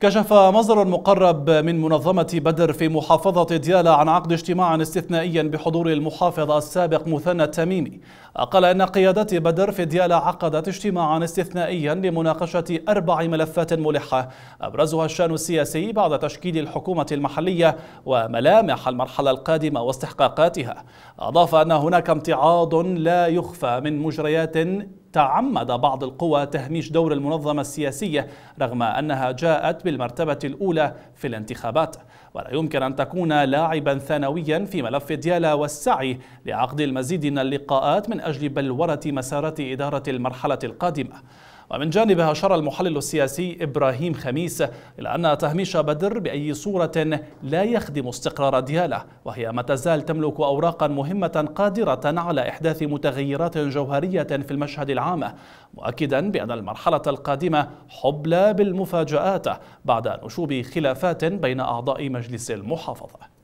كشف مصدر مقرب من منظمة بدر في محافظة ديالى عن عقد اجتماع استثنائي بحضور المحافظ السابق مثنى التميمي قال أن قيادة بدر في ديالى عقدت اجتماعا استثنائيا لمناقشة أربع ملفات ملحة أبرزها الشان السياسي بعد تشكيل الحكومة المحلية وملامح المرحلة القادمة واستحقاقاتها أضاف أن هناك امتعاض لا يخفى من مجريات تعمد بعض القوى تهميش دور المنظمة السياسية رغم أنها جاءت بالمرتبة الأولى في الانتخابات ولا يمكن أن تكون لاعبا ثانويا في ملف ديالا والسعي لعقد المزيد من اللقاءات من أجل بلورة مسارات إدارة المرحلة القادمة ومن جانبها أشار المحلل السياسي إبراهيم خميس إلى أن تهميش بدر بأي صورة لا يخدم استقرار ديالة وهي ما تزال تملك أوراقا مهمة قادرة على إحداث متغيرات جوهرية في المشهد العام مؤكدا بأن المرحلة القادمة حبلى بالمفاجآت بعد نشوب خلافات بين أعضاء مجلس المحافظة